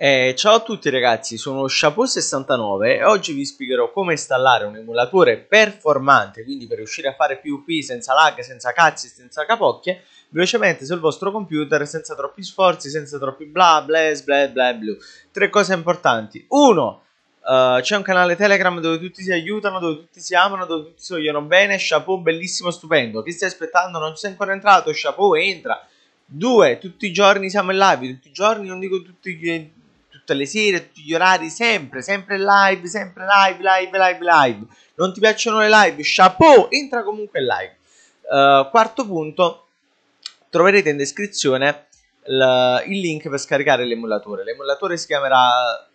Eh, ciao a tutti ragazzi, sono Chapeau69 e oggi vi spiegherò come installare un emulatore performante, quindi per riuscire a fare PvP senza lag, senza cazzi, senza capocchie, velocemente sul vostro computer, senza troppi sforzi, senza troppi bla bla bla bla bla. Tre cose importanti. Uno, Uh, c'è un canale Telegram dove tutti si aiutano, dove tutti si amano, dove tutti si vogliono bene. Chapeau, bellissimo, stupendo. Chi stai aspettando? Non sei ancora entrato? Chapeau, entra. Due, tutti i giorni siamo in live, tutti i giorni, non dico tutti, tutte le sere, tutti gli orari, sempre, sempre live, sempre live, live, live, live. Non ti piacciono le live? Chapeau, entra comunque in live. Uh, quarto punto, troverete in descrizione il, il link per scaricare l'emulatore. L'emulatore si chiamerà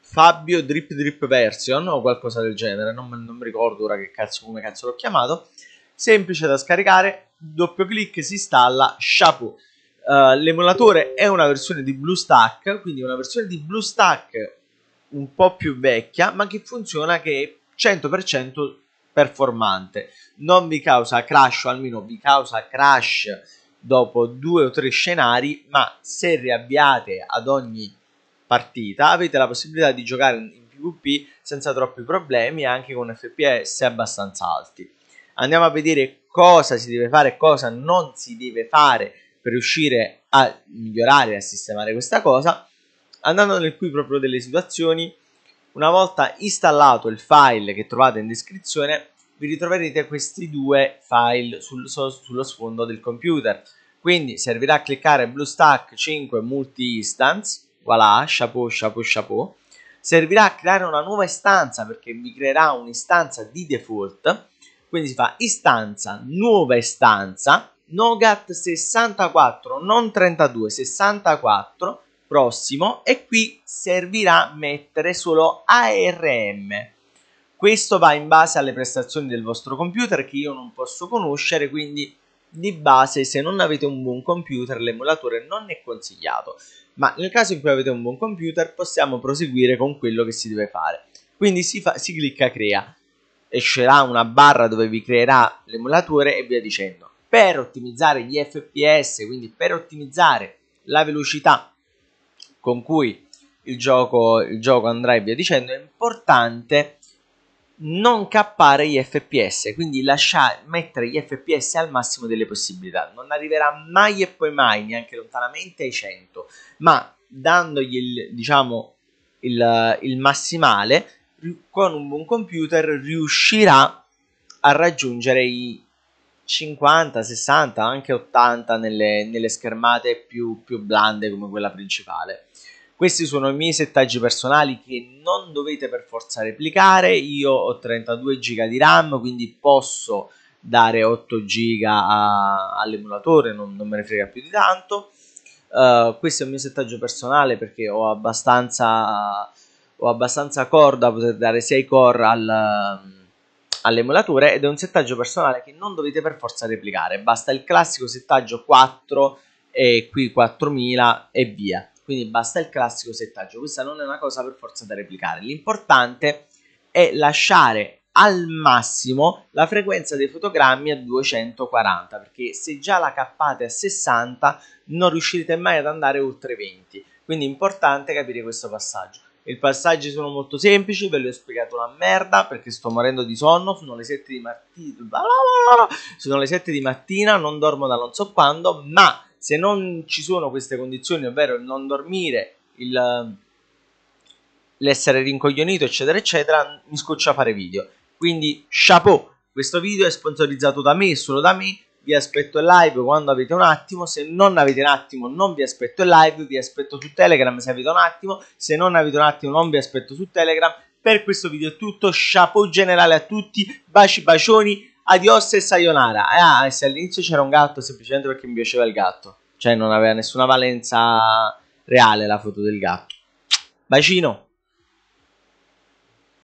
Fabio Drip Drip Version o qualcosa del genere, non, non mi ricordo ora che cazzo, come cazzo l'ho chiamato. Semplice da scaricare, doppio clic si installa, chapeau. Uh, l'emulatore è una versione di BlueStack, quindi una versione di BlueStack un po' più vecchia, ma che funziona che è 100% performante. Non vi causa crash, o almeno vi causa crash dopo due o tre scenari, ma se riavviate ad ogni partita avete la possibilità di giocare in PvP senza troppi problemi, e anche con FPS abbastanza alti. Andiamo a vedere cosa si deve fare e cosa non si deve fare per riuscire a migliorare e a sistemare questa cosa andando nel qui proprio delle situazioni una volta installato il file che trovate in descrizione vi ritroverete questi due file sul, sullo sfondo del computer quindi servirà a cliccare BlueStack 5 Multi Instance voilà, chapeau, chapeau, chapeau servirà a creare una nuova istanza perché vi creerà un'istanza di default quindi si fa istanza, nuova istanza Nogat 64, non 32, 64 prossimo e qui servirà mettere solo ARM. Questo va in base alle prestazioni del vostro computer che io non posso conoscere, quindi di base se non avete un buon computer l'emulatore non è consigliato, ma nel caso in cui avete un buon computer possiamo proseguire con quello che si deve fare. Quindi si, fa, si clicca crea, escerà una barra dove vi creerà l'emulatore e via dicendo per ottimizzare gli FPS, quindi per ottimizzare la velocità con cui il gioco, il gioco andrà e via dicendo, è importante non cappare gli FPS, quindi lasciare, mettere gli FPS al massimo delle possibilità. Non arriverà mai e poi mai, neanche lontanamente ai 100, ma dandogli il, diciamo, il, il massimale, con un buon computer riuscirà a raggiungere i 50, 60, anche 80 nelle, nelle schermate più, più blande come quella principale. Questi sono i miei settaggi personali che non dovete per forza replicare. Io ho 32 GB di RAM, quindi posso dare 8 GB all'emulatore, non, non, me ne frega più di tanto. Uh, questo è il mio settaggio personale perché ho abbastanza, ho abbastanza corda, potete dare 6 core al all'emulatore ed è un settaggio personale che non dovete per forza replicare, basta il classico settaggio 4 e qui 4000 e via. Quindi basta il classico settaggio, questa non è una cosa per forza da replicare. L'importante è lasciare al massimo la frequenza dei fotogrammi a 240 perché se già la cappate a 60 non riuscirete mai ad andare oltre 20 quindi è importante capire questo passaggio i passaggi sono molto semplici, ve li ho spiegato una merda perché sto morendo di sonno, sono le 7 di mattina, sono le 7 di mattina, non dormo da non so quando, ma se non ci sono queste condizioni, ovvero il non dormire, il, l'essere rincoglionito, eccetera, eccetera, mi scoccia fare video. Quindi, chapeau! Questo video è sponsorizzato da me, solo da me, vi aspetto in live quando avete un attimo, se non avete un attimo non vi aspetto in live, vi aspetto su Telegram se avete un attimo, se non avete un attimo non vi aspetto su Telegram. Per questo video è tutto, chapeau generale a tutti, baci bacioni, adios e sayonara. Eh, ah, e se all'inizio c'era un gatto semplicemente perché mi piaceva il gatto, cioè non aveva nessuna valenza reale la foto del gatto. Bacino!